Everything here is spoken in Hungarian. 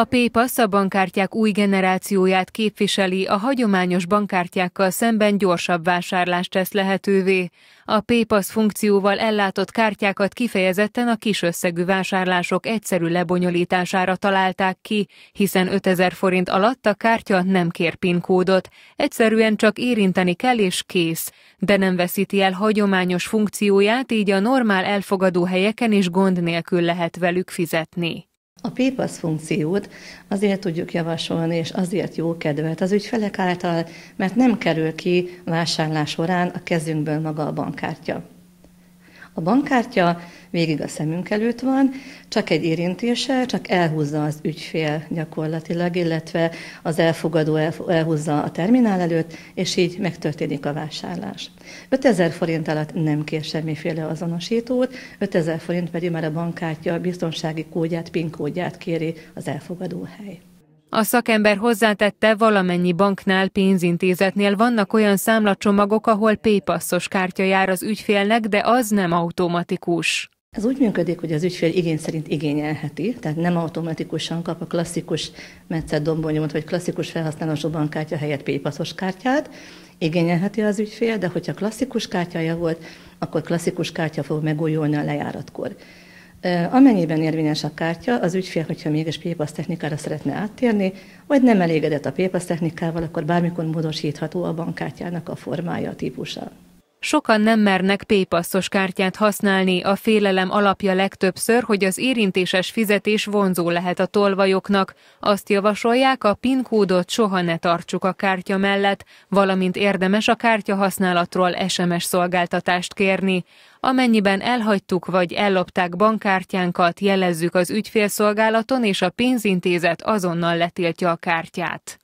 A PayPass e a bankkártyák új generációját képviseli, a hagyományos bankkártyákkal szemben gyorsabb vásárlást tesz lehetővé. A PayPass e funkcióval ellátott kártyákat kifejezetten a kis összegű vásárlások egyszerű lebonyolítására találták ki, hiszen 5000 forint alatt a kártya nem kér PIN kódot, egyszerűen csak érinteni kell és kész, de nem veszíti el hagyományos funkcióját, így a normál elfogadó helyeken is gond nélkül lehet velük fizetni. A PIPASZ funkciót azért tudjuk javasolni, és azért jó kedvelt az ügyfelek által, mert nem kerül ki vásárlás során a kezünkből maga a bankkártya. A bankkártya végig a szemünk előtt van, csak egy érintése, csak elhúzza az ügyfél gyakorlatilag, illetve az elfogadó elhúzza a terminál előtt, és így megtörténik a vásárlás. 5000 forint alatt nem kér semmiféle azonosítót, 5000 forint pedig már a bankkártya biztonsági kódját, PIN kódját kéri az elfogadó hely. A szakember hozzátette, valamennyi banknál, pénzintézetnél vannak olyan számlacsomagok, ahol pépasszos kártya jár az ügyfélnek, de az nem automatikus. Ez úgy működik, hogy az ügyfél igény szerint igényelheti, tehát nem automatikusan kap a klasszikus metszett dombonyomot, vagy klasszikus felhasználású bankkártya helyett paypass kártyát, igényelheti az ügyfél, de hogyha klasszikus kártyája volt, akkor klasszikus kártya fog megújulni a lejáratkor. Amennyiben érvényes a kártya, az ügyfél, hogyha mégis PayPass technikára szeretne áttérni, vagy nem elégedett a PayPass technikával, akkor bármikor módosítható a bankkártyának a formája, a típusa. Sokan nem mernek pépasszos kártyát használni, a félelem alapja legtöbbször, hogy az érintéses fizetés vonzó lehet a tolvajoknak. Azt javasolják, a PIN kódot soha ne tartsuk a kártya mellett, valamint érdemes a kártya használatról SMS szolgáltatást kérni. Amennyiben elhagytuk vagy ellopták bankkártyánkat, jelezzük az ügyfélszolgálaton, és a pénzintézet azonnal letiltja a kártyát.